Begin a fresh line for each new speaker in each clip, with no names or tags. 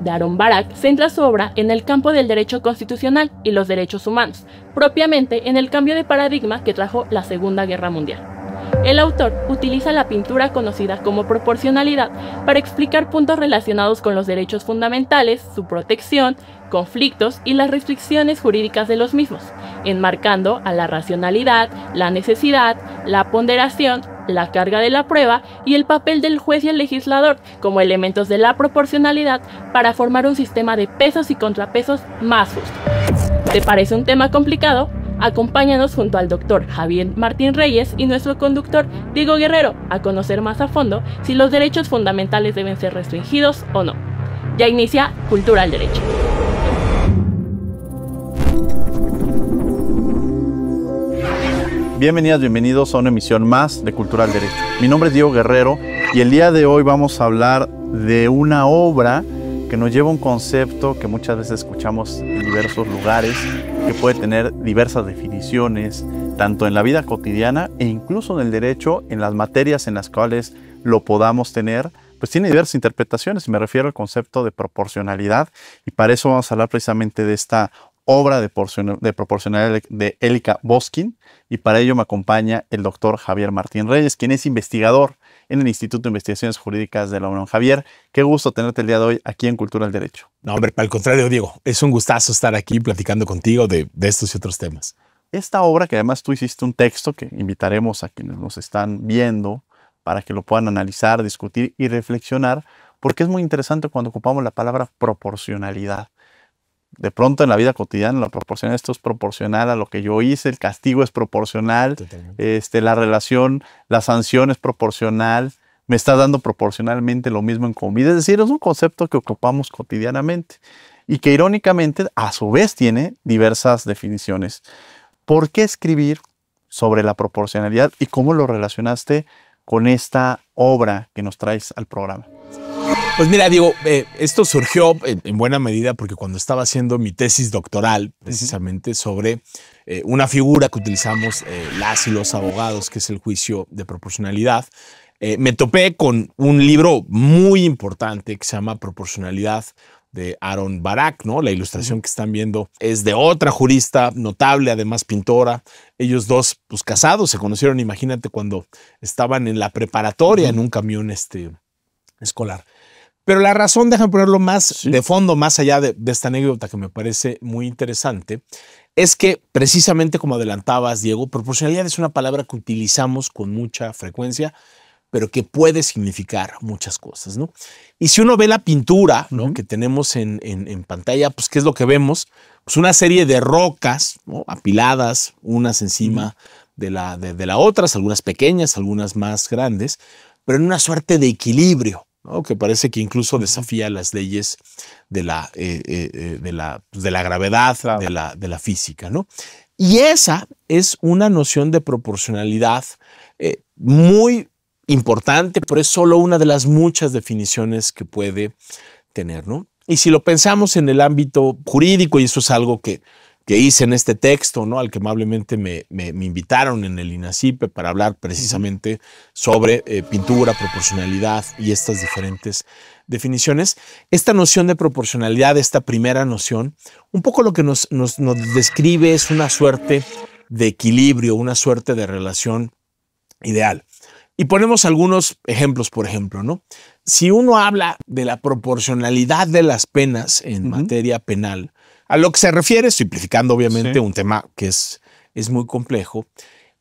de Aaron Barak centra su obra en el campo del derecho constitucional y los derechos humanos, propiamente en el cambio de paradigma que trajo la Segunda Guerra Mundial. El autor utiliza la pintura conocida como proporcionalidad para explicar puntos relacionados con los derechos fundamentales, su protección, conflictos y las restricciones jurídicas de los mismos, enmarcando a la racionalidad, la necesidad, la ponderación la carga de la prueba y el papel del juez y el legislador como elementos de la proporcionalidad para formar un sistema de pesos y contrapesos más justo. ¿Te parece un tema complicado? Acompáñanos junto al doctor Javier Martín Reyes y nuestro conductor Diego Guerrero a conocer más a fondo si los derechos fundamentales deben ser restringidos o no. Ya inicia Cultura al Derecho.
Bienvenidos, bienvenidos a una emisión más de Cultural Derecho. Mi nombre es Diego Guerrero y el día de hoy vamos a hablar de una obra que nos lleva a un concepto que muchas veces escuchamos en diversos lugares, que puede tener diversas definiciones, tanto en la vida cotidiana e incluso en el derecho, en las materias en las cuales lo podamos tener, pues tiene diversas interpretaciones y me refiero al concepto de proporcionalidad y para eso vamos a hablar precisamente de esta obra de, de de Élica Boskin y para ello me acompaña el doctor Javier Martín Reyes, quien es investigador en el Instituto de Investigaciones Jurídicas de la UNAM. Javier, qué gusto tenerte el día de hoy aquí en Cultura del Derecho. No, hombre, al contrario, Diego, es un gustazo estar aquí platicando contigo de, de estos y otros temas. Esta obra, que además tú hiciste un texto que invitaremos a quienes nos están viendo para que lo puedan analizar, discutir y reflexionar, porque es muy interesante cuando ocupamos la palabra proporcionalidad de pronto en la vida cotidiana la proporción esto es proporcional a lo que yo hice, el castigo es proporcional, este, la relación, la sanción es proporcional, me está dando proporcionalmente lo mismo en comida. Es decir, es un concepto que ocupamos cotidianamente y que irónicamente a su vez tiene diversas definiciones. ¿Por qué escribir sobre la proporcionalidad y cómo lo relacionaste con esta obra que nos traes al programa? Pues
mira, digo, eh, esto surgió en, buena medida porque cuando estaba haciendo mi tesis doctoral, precisamente sobre eh, una figura que utilizamos eh, las y los abogados, que es el juicio de proporcionalidad, me topé con un libro muy importante que se llama Proporcionalidad de Aaron Barak, ¿no? La ilustración que están viendo es de otra jurista notable, además pintora. Ellos dos, pues casados, se conocieron, imagínate, cuando estaban en la preparatoria en un camión este, escolar. Pero la razón, déjame ponerlo más de fondo, más allá de, esta anécdota que me parece muy interesante, es que precisamente como adelantabas, Diego, proporcionalidad es una palabra que utilizamos con mucha frecuencia, pero que puede significar muchas cosas, ¿no? Y si uno ve la pintura ¿no? que tenemos en, en, pantalla, pues ¿qué es lo que vemos? Pues una serie de rocas apiladas, unas encima de, la, la otras, algunas pequeñas, algunas más grandes, pero en una suerte de equilibrio que parece que incluso desafía las leyes de la, eh, eh, eh, de la, pues, de la gravedad, de, la, de, la, física. ¿no? Y esa es una noción de proporcionalidad muy importante, pero es solo una de las muchas definiciones que puede tener. ¿no? Y si lo pensamos en el ámbito jurídico, y eso es algo que que hice en este texto, ¿no? Al que amablemente me, invitaron en el INACIPE para hablar precisamente sobre eh, pintura, proporcionalidad y estas diferentes definiciones. Esta noción de proporcionalidad, esta primera noción, un poco lo que nos, describe es una suerte de equilibrio, una suerte de relación ideal. Y ponemos algunos ejemplos, por ejemplo, ¿no? Si uno habla de la proporcionalidad de las penas en materia penal, a lo que se refiere, simplificando obviamente un tema que es, es muy complejo,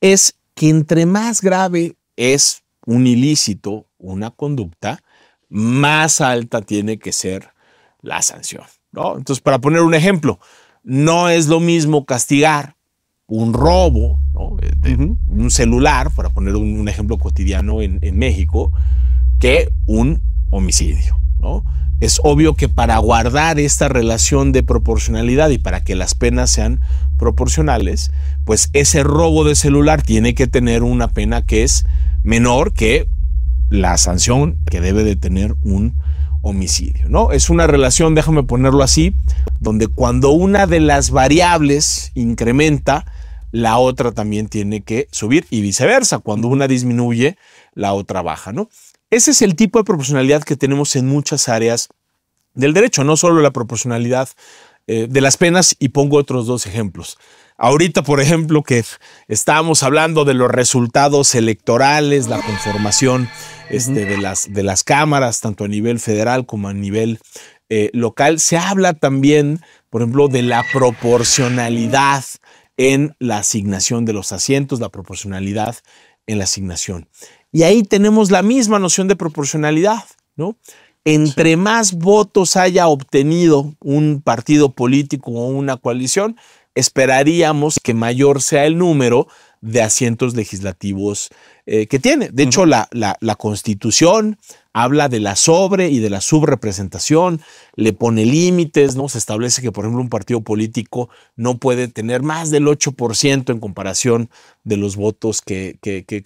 es que entre más grave es un ilícito, una conducta, más alta tiene que ser la sanción. Entonces, para poner un ejemplo, no es lo mismo castigar un robo, eh, de, un celular, para poner un, ejemplo cotidiano en México, que un homicidio. Es obvio que para guardar esta relación de proporcionalidad y para que las penas sean proporcionales, pues ese robo de celular tiene que tener una pena que es menor que la sanción que debe de tener un homicidio, ¿no? Es una relación, déjame ponerlo así, donde cuando una de las variables incrementa, la otra también tiene que subir y viceversa, cuando una disminuye, la otra baja, ¿no? Ese es el tipo de proporcionalidad que tenemos en muchas áreas del derecho, no solo la proporcionalidad eh, de las penas, y pongo otros dos ejemplos. Ahorita, por ejemplo, que estábamos hablando de los resultados electorales, la conformación este, de, las, de las cámaras, tanto a nivel federal como a nivel eh, local, se habla también, por ejemplo, de la proporcionalidad en la asignación de los asientos, la proporcionalidad en la asignación. Y ahí tenemos la misma noción de proporcionalidad, ¿no? Entre más votos haya obtenido un partido político o una coalición, esperaríamos que mayor sea el número de asientos legislativos eh, que tiene. De hecho, la, Constitución habla de la sobre y de la subrepresentación, le pone límites, ¿no? Se establece que, por ejemplo, un partido político no puede tener más del 8% en comparación de los votos que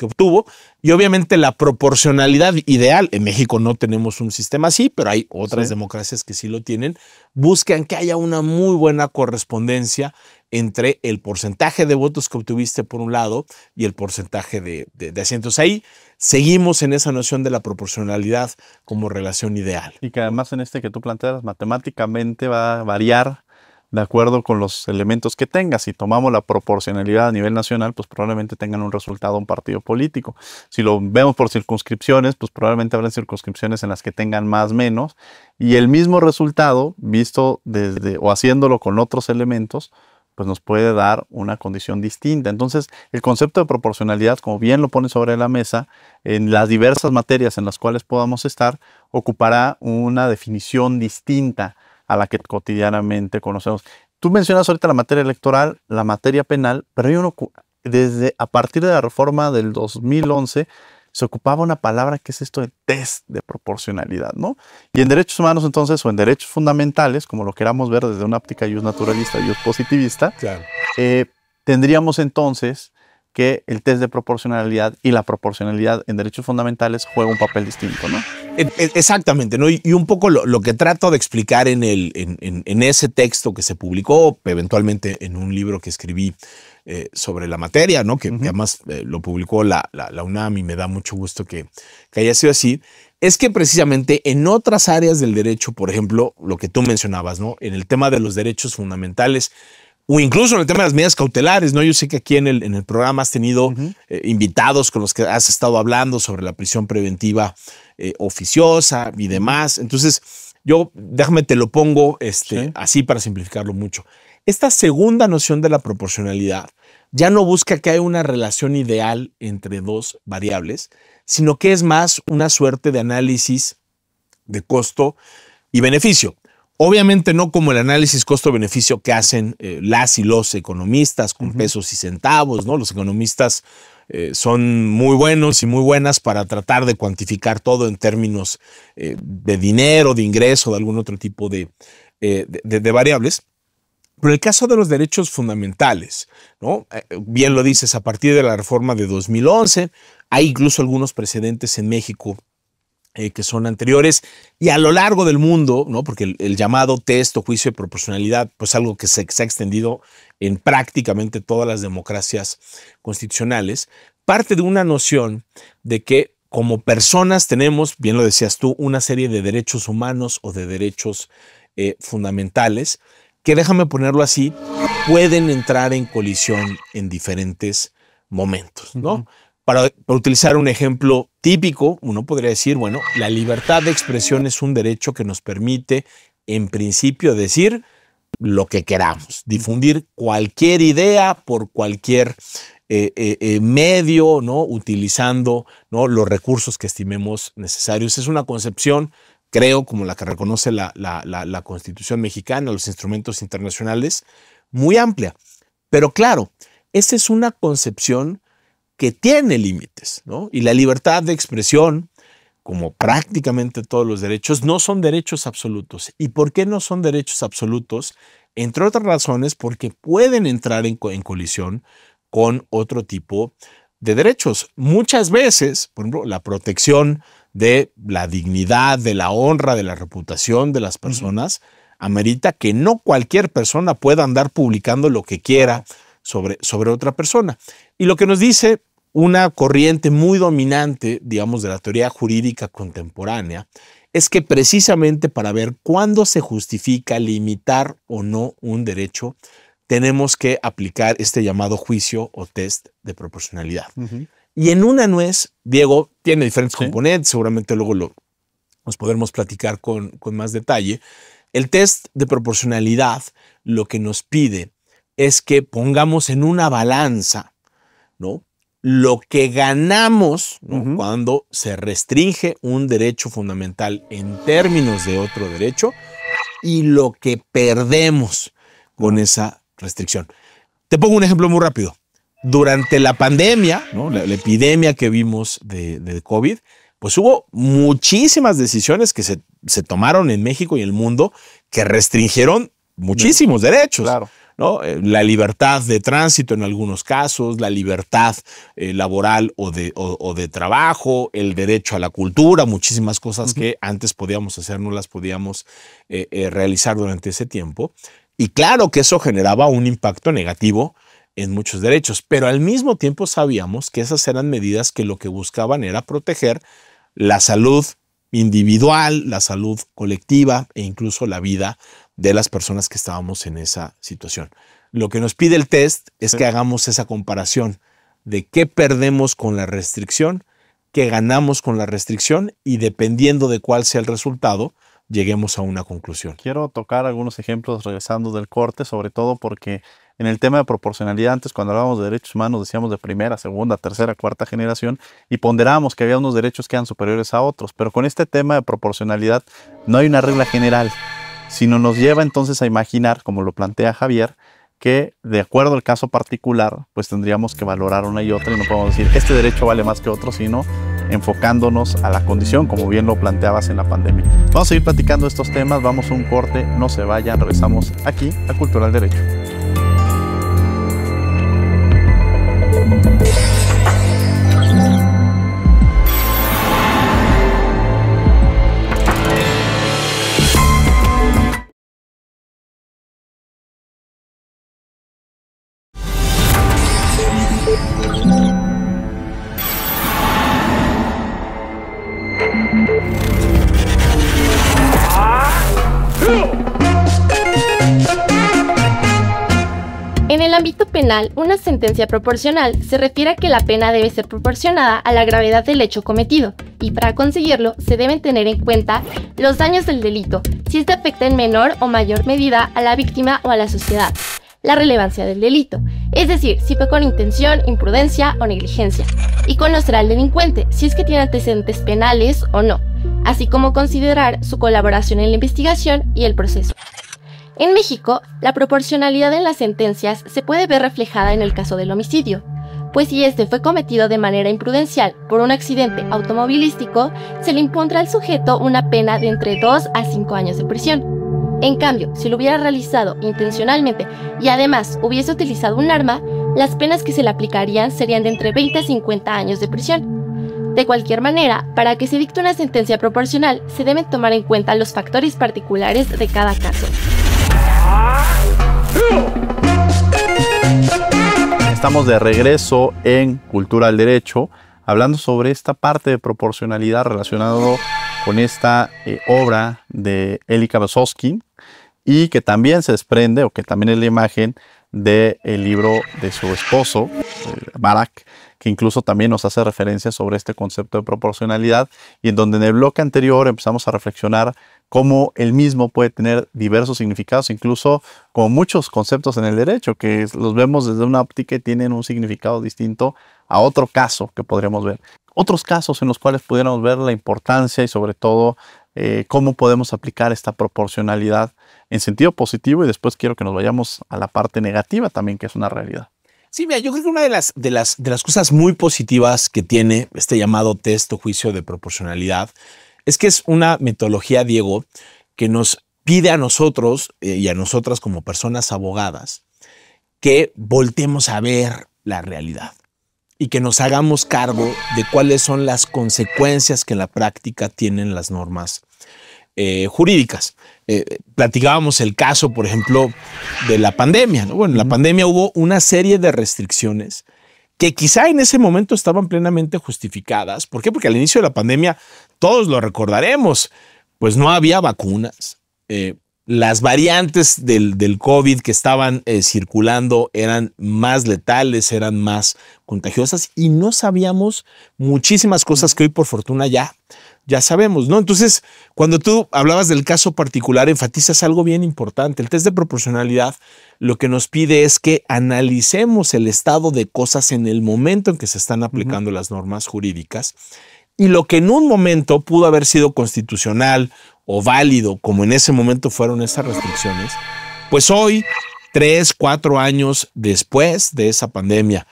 obtuvo. Y obviamente la proporcionalidad ideal, en México no tenemos un sistema así, pero hay otras democracias que sí lo tienen, buscan que haya una muy buena correspondencia entre el porcentaje de votos que obtuviste por un lado y el porcentaje de, de
asientos. Ahí seguimos en esa noción de la proporcionalidad como relación ideal. Y que además en este que tú planteas matemáticamente va a variar de acuerdo con los elementos que tenga. Si tomamos la proporcionalidad a nivel nacional, pues probablemente tengan un resultado un partido político. Si lo vemos por circunscripciones, pues probablemente habrá circunscripciones en las que tengan más menos. Y el mismo resultado, visto desde o haciéndolo con otros elementos, pues nos puede dar una condición distinta. Entonces, el concepto de proporcionalidad, como bien lo pone sobre la mesa, en las diversas materias en las cuales podamos estar, ocupará una definición distinta a la que cotidianamente conocemos. Tú mencionas ahorita la materia electoral, la materia penal, pero hay uno, desde a partir de la reforma del 2011 se ocupaba una palabra que es esto de test de proporcionalidad, ¿no? Y en derechos humanos entonces, o en derechos fundamentales, como lo queramos ver desde una óptica yus naturalista, y positivista, eh, tendríamos entonces que el test de proporcionalidad y la proporcionalidad en derechos fundamentales juega un papel distinto, ¿no? E-, e-, exactamente, ¿no? Y un poco
lo, que trato de explicar en, el, en, ese texto que se publicó, eventualmente en un libro que escribí eh, sobre la materia, ¿no? Que, además eh, lo publicó la, UNAM y me da mucho gusto que, que haya sido así, es que precisamente en otras áreas del derecho, por ejemplo, lo que tú mencionabas, ¿no? En el tema de los derechos fundamentales, o incluso en el tema de las medidas cautelares, ¿no? Yo sé que aquí en el, en el programa has tenido eh, invitados con los que has estado hablando sobre la prisión preventiva eh, oficiosa y demás. Entonces, yo déjame te lo pongo este, así para simplificarlo mucho. Esta segunda noción de la proporcionalidad ya no busca que haya una relación ideal entre dos variables, sino que es más una suerte de análisis de costo y beneficio. Obviamente no como el análisis costo-beneficio que hacen eh, las y los economistas con pesos y centavos, ¿no? Los economistas eh, son muy buenos y muy buenas para tratar de cuantificar todo en términos eh, de dinero, de ingreso, de algún otro tipo de, variables. Pero el caso de los derechos fundamentales, Bien lo dices, a partir de la reforma de 2011, hay incluso algunos precedentes en México eh, que son anteriores y a lo largo del mundo, ¿no? porque el, llamado texto juicio de proporcionalidad, pues algo que se, ha extendido en prácticamente todas las democracias constitucionales, parte de una noción de que como personas tenemos, bien lo decías tú, una serie de derechos humanos o de derechos eh, fundamentales que, déjame ponerlo así, pueden entrar en colisión en diferentes momentos, ¿no? Para, utilizar un ejemplo típico, uno podría decir, bueno, la libertad de expresión es un derecho que nos permite, en principio, decir lo que queramos, difundir cualquier idea por cualquier eh, eh, eh, medio, ¿no? Utilizando ¿no? los recursos que estimemos necesarios. Es una concepción, creo, como la que reconoce la, Constitución mexicana, los instrumentos internacionales, muy amplia. Pero claro, esta es una concepción que tiene límites, ¿no? Y la libertad de expresión, como prácticamente todos los derechos, no son derechos absolutos. ¿Y por qué no son derechos absolutos? Entre otras razones, porque pueden entrar en, colisión con otro tipo de derechos. Muchas veces, por ejemplo, la protección de la dignidad, de la honra, de la reputación de las personas, amerita que no cualquier persona pueda andar publicando lo que quiera sobre, sobre otra persona. Y lo que nos dice una corriente muy dominante, digamos, de la teoría jurídica contemporánea, es que precisamente para ver cuándo se justifica limitar o no un derecho, tenemos que aplicar este llamado juicio o test de proporcionalidad. Y en una nuez, Diego, tiene diferentes componentes, seguramente luego lo, nos podremos platicar con, con más detalle. El test de proporcionalidad lo que nos pide es que pongamos en una balanza, ¿no? lo que ganamos cuando se restringe un derecho fundamental en términos de otro derecho y lo que perdemos con esa restricción. Te pongo un ejemplo muy rápido. Durante la pandemia, la, epidemia que vimos de, COVID, pues hubo muchísimas decisiones que se, se, tomaron en México y el mundo que restringieron muchísimos derechos. Claro. Eh, la libertad de tránsito en algunos casos, la libertad eh, laboral o de, trabajo, el derecho a la cultura, muchísimas cosas que antes podíamos hacer, no las podíamos eh, realizar durante ese tiempo. Y claro que eso generaba un impacto negativo en muchos derechos, pero al mismo tiempo sabíamos que esas eran medidas que lo que buscaban era proteger la salud individual, la salud colectiva e incluso la vida de las personas que estábamos en esa situación. Lo que nos pide el test es que hagamos esa comparación de qué perdemos con la restricción, qué ganamos con la restricción y dependiendo de cuál sea el resultado, lleguemos
a una conclusión. Quiero tocar algunos ejemplos regresando del corte, sobre todo porque en el tema de proporcionalidad, antes cuando hablábamos de derechos humanos decíamos de primera, segunda, tercera, cuarta generación y ponderábamos que había unos derechos que eran superiores a otros, pero con este tema de proporcionalidad no hay una regla general sino nos lleva entonces a imaginar, como lo plantea Javier, que de acuerdo al caso particular, pues tendríamos que valorar una y otra y no podemos decir este derecho vale más que otro, sino enfocándonos a la condición, como bien lo planteabas en la pandemia. Vamos a seguir platicando estos temas, vamos a un corte, no se vayan, regresamos aquí a Cultural Derecho.
una sentencia proporcional se refiere a que la pena debe ser proporcionada a la gravedad del hecho cometido, y para conseguirlo se deben tener en cuenta los daños del delito, si este afecta en menor o mayor medida a la víctima o a la sociedad, la relevancia del delito, es decir, si fue con intención, imprudencia o negligencia, y conocer al delincuente, si es que tiene antecedentes penales o no, así como considerar su colaboración en la investigación y el proceso. En México, la proporcionalidad en las sentencias se puede ver reflejada en el caso del homicidio, pues si este fue cometido de manera imprudencial por un accidente automovilístico, se le impondrá al sujeto una pena de entre 2 a 5 años de prisión. En cambio, si lo hubiera realizado intencionalmente y además hubiese utilizado un arma, las penas que se le aplicarían serían de entre 20 a 50 años de prisión. De cualquier manera, para que se dicte una sentencia proporcional, se deben tomar en cuenta los factores particulares de cada caso.
Estamos de regreso en Cultura al Derecho, hablando sobre esta parte de proporcionalidad relacionado con esta eh, obra de Elika Basowski y que también se desprende, o que también es la imagen del el libro de su esposo, eh, Barak, que incluso también nos hace referencia sobre este concepto de proporcionalidad y en donde en el bloque anterior empezamos a reflexionar cómo el mismo puede tener diversos significados, incluso con muchos conceptos en el derecho, que los vemos desde una óptica y tienen un significado distinto a otro caso que podríamos ver. Otros casos en los cuales pudiéramos ver la importancia y sobre todo eh, cómo podemos aplicar esta proporcionalidad en sentido positivo y después quiero que nos vayamos a la parte negativa también, que es una realidad.
Sí, mira, yo creo que una de las, de las, de las cosas muy positivas que tiene este llamado test o juicio de proporcionalidad es que es una metodología, Diego, que nos pide a nosotros eh, y a nosotras como personas abogadas que voltemos a ver la realidad y que nos hagamos cargo de cuáles son las consecuencias que en la práctica tienen las normas eh, jurídicas. Eh, platicábamos el caso, por ejemplo, de la pandemia. Bueno, en la pandemia hubo una serie de restricciones que quizá en ese momento estaban plenamente justificadas. ¿Por qué? Porque al inicio de la pandemia, todos lo recordaremos, pues no había vacunas. Eh, las variantes del, COVID que estaban eh, circulando eran más letales, eran más contagiosas y no sabíamos muchísimas cosas que hoy por fortuna ya ya sabemos, ¿no? Entonces, cuando tú hablabas del caso particular, enfatizas algo bien importante. El test de proporcionalidad lo que nos pide es que analicemos el estado de cosas en el momento en que se están aplicando las normas jurídicas y lo que en un momento pudo haber sido constitucional o válido, como en ese momento fueron esas restricciones, pues hoy, tres, cuatro años después de esa pandemia,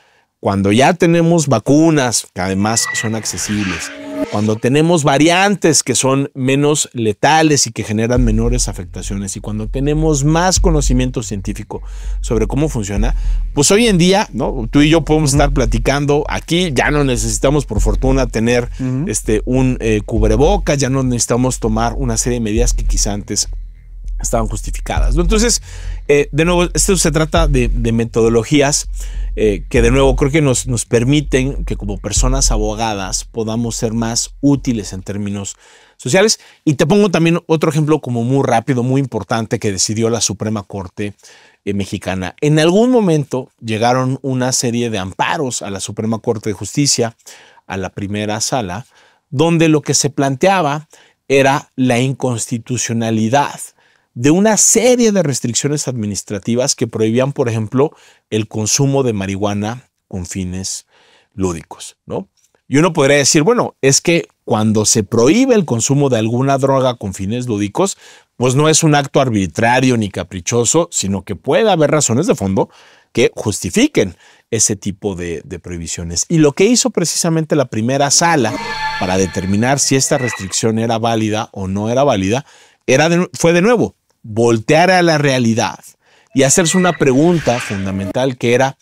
cuando ya tenemos vacunas, que además son accesibles, cuando tenemos variantes que son menos letales y que generan menores afectaciones y cuando tenemos más conocimiento científico sobre cómo funciona, pues hoy en día, ¿no? Tú y yo podemos estar platicando aquí, ya no necesitamos por fortuna tener este un eh, cubrebocas, ya no necesitamos tomar una serie de medidas que quizá antes estaban justificadas. Entonces, eh, de nuevo, esto se trata de, metodologías eh, que de nuevo creo que nos, nos permiten que como personas abogadas podamos ser más útiles en términos sociales. Y te pongo también otro ejemplo como muy rápido, muy importante que decidió la Suprema Corte eh, Mexicana. En algún momento llegaron una serie de amparos a la Suprema Corte de Justicia, a la primera sala, donde lo que se planteaba era la inconstitucionalidad de una serie de restricciones administrativas que prohibían, por ejemplo, el consumo de marihuana con fines lúdicos, ¿no? Y uno podría decir, bueno, es que cuando se prohíbe el consumo de alguna droga con fines lúdicos, pues no es un acto arbitrario ni caprichoso, sino que puede haber razones de fondo que justifiquen ese tipo de, prohibiciones. Y lo que hizo precisamente la primera sala para determinar si esta restricción era válida o no era válida, era fue de nuevo voltear a la realidad y hacerse una pregunta fundamental que era,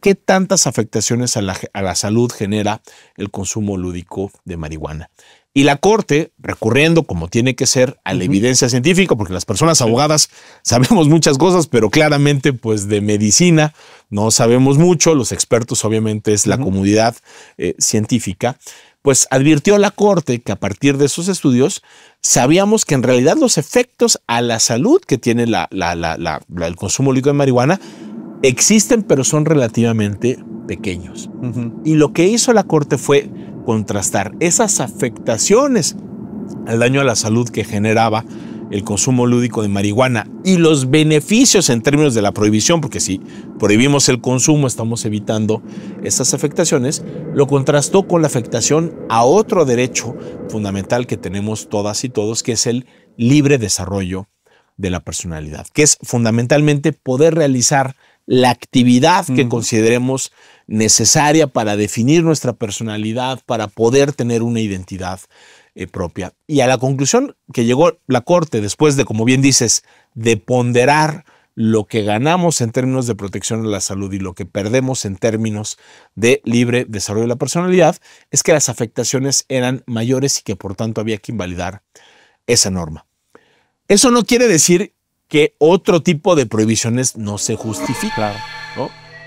¿qué tantas afectaciones a la, salud genera el consumo lúdico de marihuana? Y la Corte, recurriendo, como tiene que ser, a la evidencia científica, porque las personas abogadas sabemos muchas cosas, pero claramente, pues de medicina no sabemos mucho, los expertos obviamente es la comunidad eh, científica, pues advirtió la Corte que a partir de esos estudios sabíamos que en realidad los efectos a la salud que tiene el consumo líquido de marihuana existen, pero son relativamente pequeños. Y lo que hizo la Corte fue contrastar esas afectaciones al daño a la salud que generaba el consumo lúdico de marihuana y los beneficios en términos de la prohibición, porque si prohibimos el consumo estamos evitando esas afectaciones, lo contrastó con la afectación a otro derecho fundamental que tenemos todas y todos, que es el libre desarrollo de la personalidad, que es fundamentalmente poder realizar la actividad que consideremos necesaria para definir nuestra personalidad, para poder tener una identidad eh, propia. Y a la conclusión que llegó la Corte, después de, como bien dices, de ponderar lo que ganamos en términos de protección de la salud y lo que perdemos en términos de libre desarrollo de la personalidad, es que las afectaciones eran mayores y que por tanto había que invalidar esa norma. Eso no quiere decir que otro tipo de prohibiciones no se justifiquen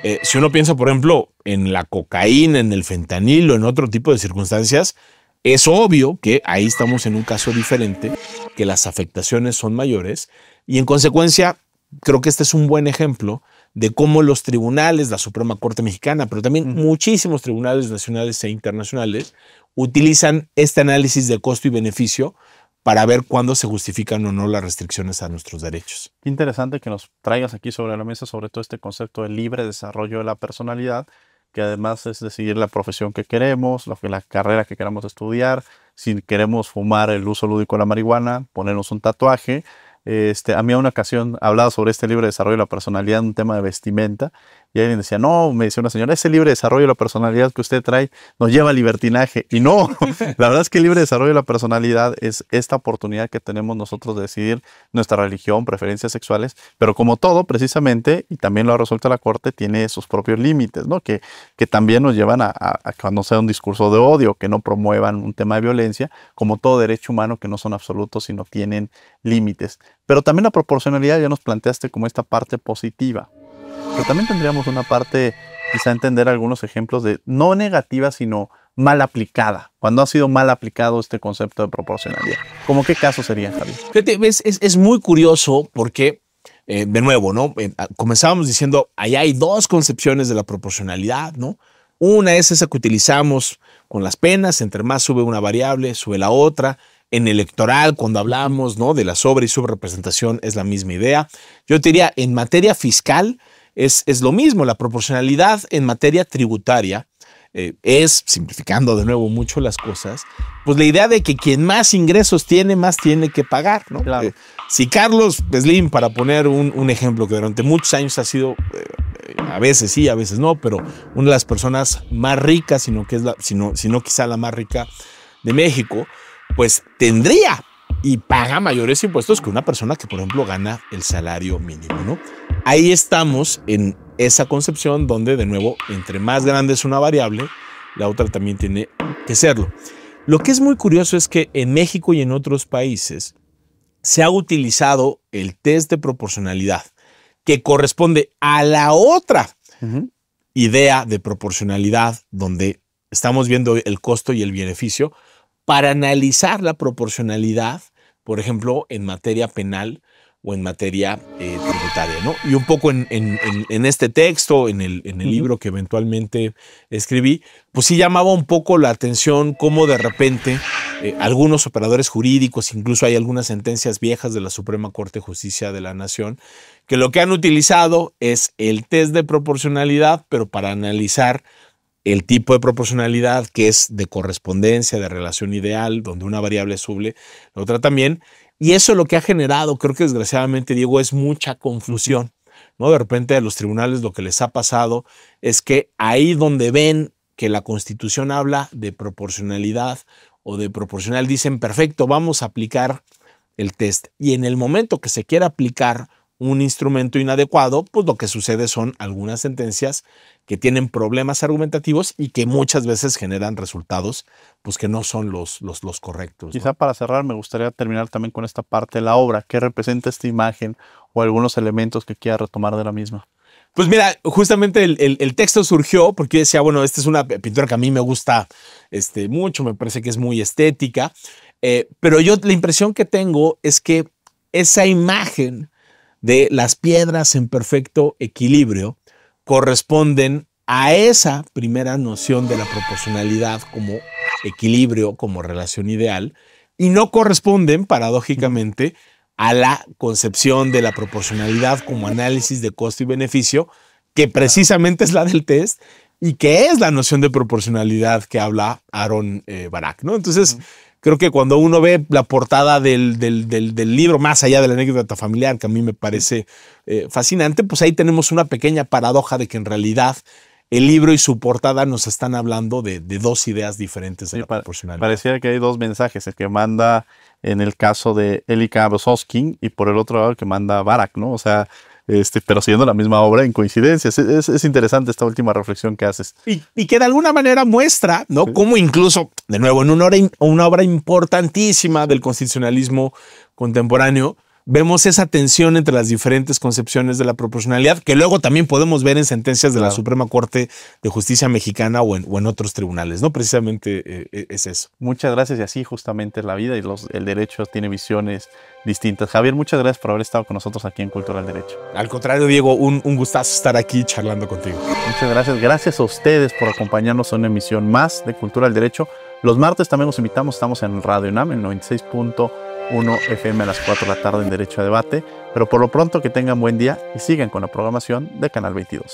eh, si uno piensa, por ejemplo, en la cocaína, en el fentanilo, en otro tipo de circunstancias, es obvio que ahí estamos en un caso diferente, que las afectaciones son mayores y en consecuencia creo que este es un buen ejemplo de cómo los tribunales, la Suprema Corte Mexicana, pero también muchísimos tribunales nacionales e internacionales, utilizan este análisis de costo y beneficio para ver cuándo se justifican o no las
restricciones a nuestros derechos. Qué interesante que nos traigas aquí sobre la mesa sobre todo este concepto de libre desarrollo de la personalidad, que además es decidir la profesión que queremos, la, la carrera que queramos estudiar, si queremos fumar el uso lúdico de la marihuana, ponernos un tatuaje. Este, a mí a una ocasión hablaba sobre este libro desarrollo de la personalidad, un tema de vestimenta, y alguien decía, no, me decía una señora, ese libre desarrollo de la personalidad que usted trae nos lleva al libertinaje. Y no, la verdad es que el libre desarrollo de la personalidad es esta oportunidad que tenemos nosotros de decidir nuestra religión, preferencias sexuales, pero como todo, precisamente, y también lo ha resuelto la Corte, tiene sus propios límites, ¿no? Que, que también nos llevan a, a, no sea un discurso de odio, que no promuevan un tema de violencia, como todo derecho humano que no son absolutos, sino tienen límites. Pero también la proporcionalidad ya nos planteaste como esta parte positiva pero también tendríamos una parte, quizá entender algunos ejemplos de no negativa, sino mal aplicada, cuando ha sido mal aplicado este concepto de proporcionalidad. ¿Cómo qué caso sería,
Javier? Es, es, muy curioso porque, eh, de nuevo, ¿no? Eh, ah, comenzábamos diciendo, ahí hay dos concepciones de la proporcionalidad, ¿no? Una es esa que utilizamos con las penas, entre más sube una variable, sube la otra. En electoral, cuando hablamos ¿no? de la sobre y subrepresentación, es la misma idea. Yo te diría, en materia fiscal, es, lo mismo. La proporcionalidad en materia tributaria eh, es, simplificando de nuevo mucho las cosas, pues la idea de que quien más ingresos tiene, más tiene que pagar, ¿no? Claro. Eh, si Carlos Slim, para poner un, ejemplo que durante muchos años ha sido, eh, a veces sí, a veces no, pero una de las personas más ricas, sino que es la, sino, sino quizá la más rica de México, pues tendría y paga mayores impuestos que una persona que, por ejemplo, gana el salario mínimo, ¿no? ahí estamos en esa concepción donde, de nuevo, entre más grande es una variable, la otra también tiene que serlo. Lo que es muy curioso es que en México y en otros países se ha utilizado el test de proporcionalidad, que corresponde a la otra idea de proporcionalidad, donde estamos viendo el costo y el beneficio, para analizar la proporcionalidad, por ejemplo, en materia penal o en materia eh, tributaria. ¿no? Y un poco en, este texto, en el, libro que eventualmente escribí, pues sí llamaba un poco la atención cómo de repente eh, algunos operadores jurídicos, incluso hay algunas sentencias viejas de la Suprema Corte de Justicia de la Nación, que lo que han utilizado es el test de proporcionalidad, pero para analizar el tipo de proporcionalidad que es de correspondencia, de relación ideal, donde una variable suble, la otra también, y eso es lo que ha generado, creo que desgraciadamente, Diego, es mucha confusión. ¿no? De repente a los tribunales lo que les ha pasado es que ahí donde ven que la constitución habla de proporcionalidad o de proporcional, dicen, perfecto, vamos a aplicar el test. Y en el momento que se quiera aplicar un instrumento inadecuado, pues lo que sucede son algunas sentencias que tienen problemas argumentativos y que muchas veces generan resultados pues que no son los, los, los correctos. Quizá
para cerrar me gustaría terminar también con esta parte de la obra, qué representa esta imagen o algunos elementos que quiera retomar de la misma. Pues mira, justamente
el, texto surgió porque yo decía, bueno, esta es una pintura que a mí me gusta este, mucho, me parece que es muy estética, eh, pero yo la impresión que tengo es que esa imagen de las piedras en perfecto equilibrio corresponden a esa primera noción de la proporcionalidad como equilibrio, como relación ideal, y no corresponden, paradójicamente, a la concepción de la proporcionalidad como análisis de costo y beneficio, que precisamente es la del test y que es la noción de proporcionalidad que habla Aaron eh, Barak, ¿no? Entonces, creo que cuando uno ve la portada del, libro, más allá de la anécdota familiar, que a mí me parece eh, fascinante, pues ahí tenemos una pequeña paradoja de que en
realidad el libro y su portada nos están hablando de, dos ideas diferentes Parecía que hay dos mensajes, el que manda en el caso de Elika Bososkin y por el otro lado el que manda barack ¿no? O sea, este, pero siguiendo la misma obra en coincidencias. Es, interesante esta última reflexión que haces.
Y, que de alguna manera muestra, ¿no? Cómo incluso, de nuevo, en una una obra importantísima del constitucionalismo contemporáneo, vemos esa tensión entre las diferentes concepciones de la proporcionalidad, que luego también podemos ver en sentencias de la Suprema Corte de Justicia Mexicana o en, otros tribunales, ¿no? Precisamente eh, eh, es
eso. Muchas gracias y así justamente la vida y el derecho tiene visiones distintas. Javier, muchas gracias por haber estado con nosotros aquí en Cultural Derecho. Al contrario, Diego, un, gustazo estar aquí charlando contigo. Muchas gracias. Gracias a ustedes por acompañarnos en una emisión más de Cultural Derecho. Los martes también los invitamos, estamos en Radio UNAM en 96. 1 FM a las 4 de la tarde en Derecho a Debate, pero por lo pronto que tengan buen día y sigan con la programación de Canal 22.